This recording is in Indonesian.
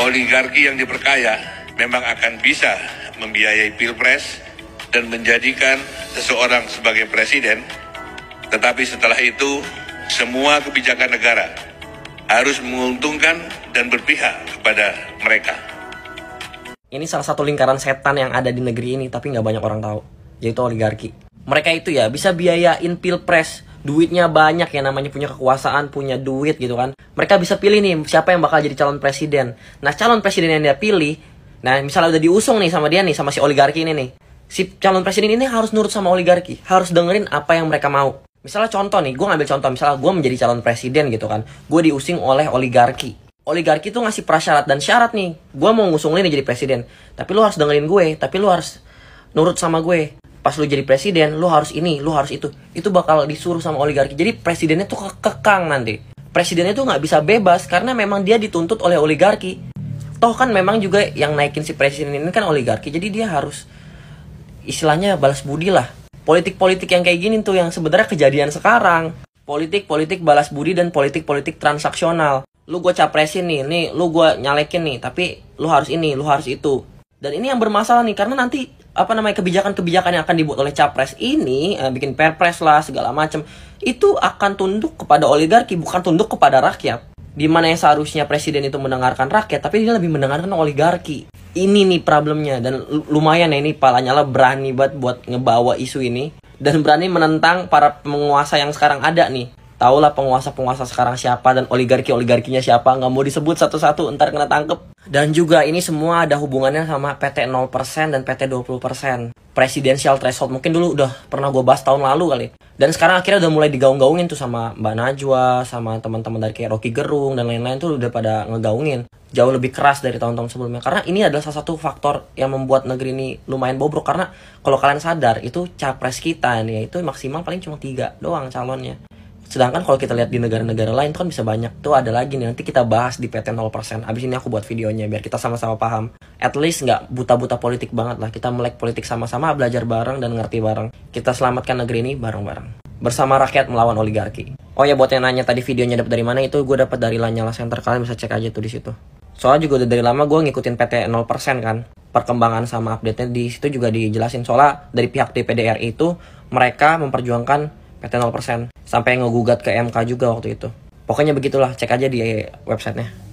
Oligarki yang diperkaya memang akan bisa membiayai pilpres dan menjadikan seseorang sebagai presiden, tetapi setelah itu semua kebijakan negara harus menguntungkan dan berpihak kepada mereka. Ini salah satu lingkaran setan yang ada di negeri ini, tapi nggak banyak orang tahu, yaitu oligarki. Mereka itu ya bisa biayain pilpres, duitnya banyak ya namanya punya kekuasaan, punya duit gitu kan. Mereka bisa pilih nih siapa yang bakal jadi calon presiden. Nah, calon presiden yang dia pilih, nah misalnya udah diusung nih sama dia nih sama si oligarki ini nih. Si calon presiden ini harus nurut sama oligarki, harus dengerin apa yang mereka mau. Misalnya contoh nih, gue ngambil contoh, misalnya gue menjadi calon presiden gitu kan, gue diusung oleh oligarki. Oligarki tuh ngasih prasyarat dan syarat nih, gue mau ngusung ini jadi presiden, tapi lu harus dengerin gue, tapi lu harus nurut sama gue pas lu jadi presiden lu harus ini lu harus itu itu bakal disuruh sama oligarki jadi presidennya tuh kekang nanti presidennya tuh nggak bisa bebas karena memang dia dituntut oleh oligarki toh kan memang juga yang naikin si presiden ini kan oligarki jadi dia harus istilahnya balas budi lah politik-politik yang kayak gini tuh yang sebenarnya kejadian sekarang politik-politik balas budi dan politik-politik transaksional lu gue capresin nih nih lu gue nyalekin nih tapi lu harus ini lu harus itu dan ini yang bermasalah nih karena nanti apa namanya kebijakan-kebijakan yang akan dibuat oleh capres ini eh, bikin perpres lah segala macam itu akan tunduk kepada oligarki bukan tunduk kepada rakyat di mana yang seharusnya presiden itu mendengarkan rakyat tapi dia lebih mendengarkan oligarki ini nih problemnya dan lumayan ya ini palanya lah berani banget buat ngebawa isu ini dan berani menentang para penguasa yang sekarang ada nih Taulah penguasa-penguasa sekarang siapa dan oligarki-oligarkinya siapa. Nggak mau disebut satu-satu, ntar kena tangkep. Dan juga ini semua ada hubungannya sama PT 0% dan PT 20%. Presidential threshold mungkin dulu udah pernah gue bahas tahun lalu kali. Dan sekarang akhirnya udah mulai digaung-gaungin tuh sama Mbak Najwa, sama teman-teman dari kayak Rocky Gerung dan lain-lain tuh udah pada ngegaungin jauh lebih keras dari tahun-tahun sebelumnya karena ini adalah salah satu faktor yang membuat negeri ini lumayan bobrok karena kalau kalian sadar itu capres kita nih itu maksimal paling cuma tiga doang calonnya Sedangkan kalau kita lihat di negara-negara lain tuh kan bisa banyak. Tuh ada lagi nih nanti kita bahas di PT 0%. Abis ini aku buat videonya biar kita sama-sama paham. At least nggak buta-buta politik banget lah. Kita melek politik sama-sama, belajar bareng dan ngerti bareng. Kita selamatkan negeri ini bareng-bareng. Bersama rakyat melawan oligarki. Oh ya buat yang nanya tadi videonya dapat dari mana itu gue dapat dari Lanyala Center. Kalian bisa cek aja tuh di situ. Soalnya juga udah dari lama gue ngikutin PT 0% kan. Perkembangan sama update-nya di situ juga dijelasin. Soalnya dari pihak DPD itu mereka memperjuangkan PT 0% sampai ngegugat ke MK juga waktu itu pokoknya begitulah cek aja di websitenya